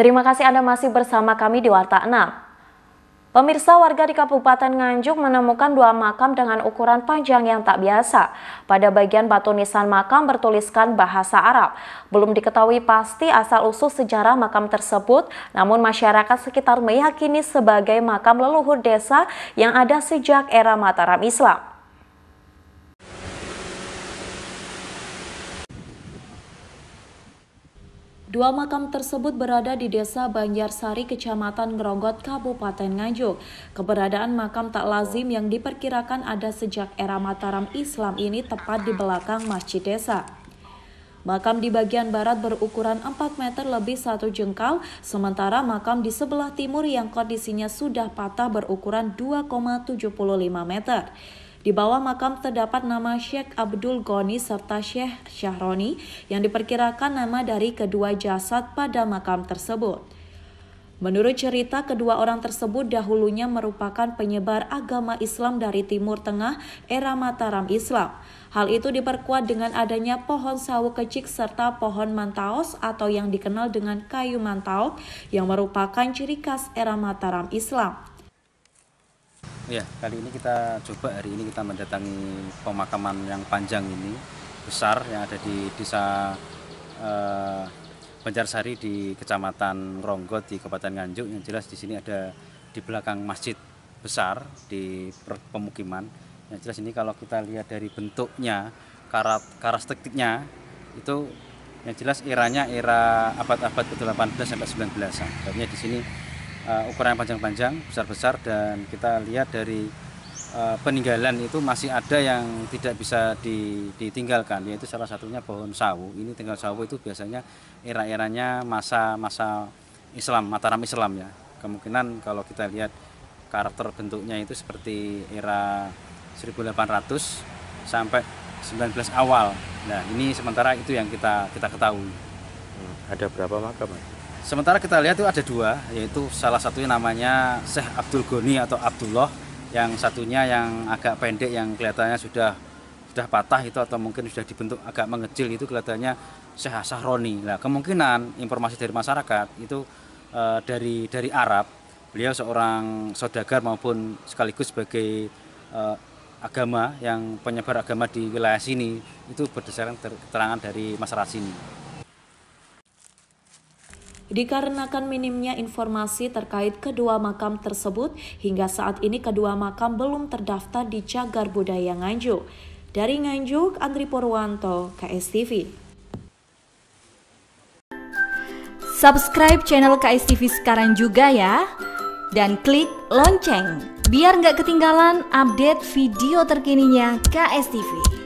Terima kasih Anda masih bersama kami di Warta 6. Pemirsa warga di Kabupaten Nganjuk menemukan dua makam dengan ukuran panjang yang tak biasa. Pada bagian batu nisan makam bertuliskan bahasa Arab. Belum diketahui pasti asal-usul sejarah makam tersebut, namun masyarakat sekitar meyakini sebagai makam leluhur desa yang ada sejak era Mataram Islam. Dua makam tersebut berada di Desa Banjarsari, Kecamatan Ngeronggot, Kabupaten Nganjuk. Keberadaan makam tak lazim yang diperkirakan ada sejak era Mataram Islam ini tepat di belakang masjid desa. Makam di bagian barat berukuran 4 meter lebih satu jengkal, sementara makam di sebelah timur yang kondisinya sudah patah berukuran 2,75 meter. Di bawah makam terdapat nama Syekh Abdul Ghani serta Syekh Syahroni yang diperkirakan nama dari kedua jasad pada makam tersebut. Menurut cerita, kedua orang tersebut dahulunya merupakan penyebar agama Islam dari Timur Tengah era Mataram Islam. Hal itu diperkuat dengan adanya pohon sawu kecik serta pohon mantaos atau yang dikenal dengan kayu mantau yang merupakan ciri khas era Mataram Islam. Ya. Kali ini kita coba hari ini kita mendatangi pemakaman yang panjang ini besar yang ada di desa eh, Banjarsari di kecamatan Ronggot di Kabupaten Nganjuk. Yang jelas di sini ada di belakang masjid besar di pemukiman. Yang jelas ini kalau kita lihat dari bentuknya, karat karakteristiknya itu yang jelas eranya era abad-abad ke-18 sampai 19. Artinya di sini uh, ukuran panjang-panjang, besar-besar dan kita lihat dari uh, peninggalan itu masih ada yang tidak bisa ditinggalkan yaitu salah satunya pohon sawu. Ini tinggal sawu itu biasanya era-eranya masa-masa Islam, Mataram Islam ya. Kemungkinan kalau kita lihat karakter bentuknya itu seperti era 1800 sampai 19 awal. Nah, ini sementara itu yang kita kita ketahui. Hmm, ada berapa makam? Sementara kita lihat itu ada dua, yaitu salah satunya namanya Syekh Abdul Goni atau Abdullah, yang satunya yang agak pendek yang kelihatannya sudah sudah patah itu atau mungkin sudah dibentuk agak mengecil itu kelihatannya Syekh Sahroni. Nah, kemungkinan informasi dari masyarakat itu e, dari dari Arab, beliau seorang saudagar maupun sekaligus sebagai e, agama yang penyebar agama di wilayah sini itu berdasarkan keterangan dari masyarakat sini. Dikarenakan minimnya informasi terkait kedua makam tersebut, hingga saat ini kedua makam belum terdaftar di Cagar Budaya Nganjuk. Dari Nganjuk, Andri Purwanto, KSTV. Subscribe channel KSTV sekarang juga ya, dan klik lonceng biar nggak ketinggalan update video terkininya KSTV.